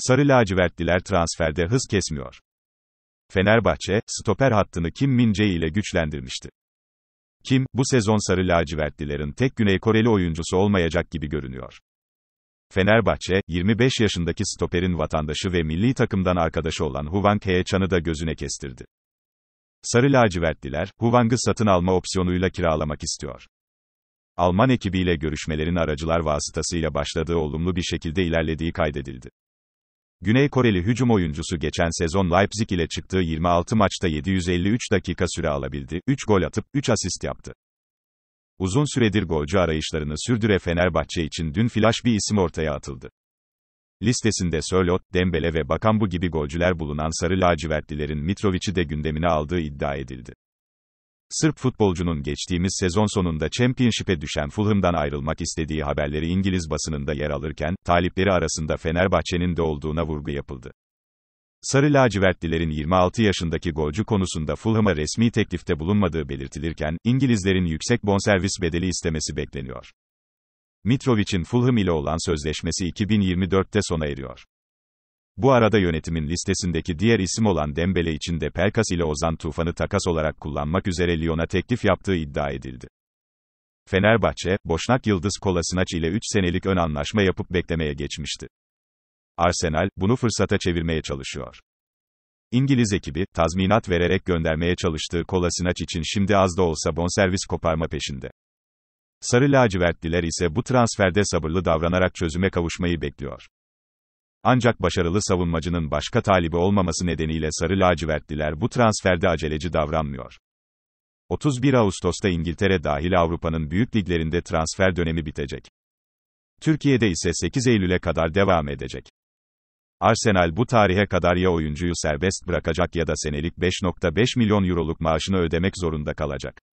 Sarı lacivertliler transferde hız kesmiyor. Fenerbahçe, stoper hattını Kim Mince ile güçlendirmişti. Kim, bu sezon sarı lacivertlilerin tek Güney Koreli oyuncusu olmayacak gibi görünüyor. Fenerbahçe, 25 yaşındaki stoperin vatandaşı ve milli takımdan arkadaşı olan Hwang Hee-chan'ı da gözüne kestirdi. Sarı lacivertliler, Hwang'ı satın alma opsiyonuyla kiralamak istiyor. Alman ekibiyle görüşmelerin aracılar vasıtasıyla başladığı olumlu bir şekilde ilerlediği kaydedildi. Güney Koreli hücum oyuncusu geçen sezon Leipzig ile çıktığı 26 maçta 753 dakika süre alabildi, 3 gol atıp 3 asist yaptı. Uzun süredir golcü arayışlarını sürdüre Fenerbahçe için dün flash bir isim ortaya atıldı. Listesinde Sörlot, Dembele ve Bakambu gibi golcüler bulunan Sarı Lacivertlilerin Mitrovic'i de gündemine aldığı iddia edildi. Sırp futbolcunun geçtiğimiz sezon sonunda Championship'e düşen Fulham'dan ayrılmak istediği haberleri İngiliz basınında yer alırken, talipleri arasında Fenerbahçe'nin de olduğuna vurgu yapıldı. Sarı lacivertlilerin 26 yaşındaki golcü konusunda Fulham'a resmi teklifte bulunmadığı belirtilirken, İngilizlerin yüksek bonservis bedeli istemesi bekleniyor. Mitrovic'in Fulham ile olan sözleşmesi 2024'te sona eriyor. Bu arada yönetimin listesindeki diğer isim olan Dembele için de Perkas ile Ozan Tufan'ı takas olarak kullanmak üzere Lyon'a teklif yaptığı iddia edildi. Fenerbahçe, Boşnak Yıldız Kolasinaç ile 3 senelik ön anlaşma yapıp beklemeye geçmişti. Arsenal, bunu fırsata çevirmeye çalışıyor. İngiliz ekibi, tazminat vererek göndermeye çalıştığı Kolasinaç için şimdi az da olsa bonservis koparma peşinde. Sarı lacivertliler ise bu transferde sabırlı davranarak çözüme kavuşmayı bekliyor. Ancak başarılı savunmacının başka talibi olmaması nedeniyle sarı lacivertliler bu transferde aceleci davranmıyor. 31 Ağustos'ta İngiltere dahil Avrupa'nın büyük liglerinde transfer dönemi bitecek. Türkiye'de ise 8 Eylül'e kadar devam edecek. Arsenal bu tarihe kadar ya oyuncuyu serbest bırakacak ya da senelik 5.5 milyon euroluk maaşını ödemek zorunda kalacak.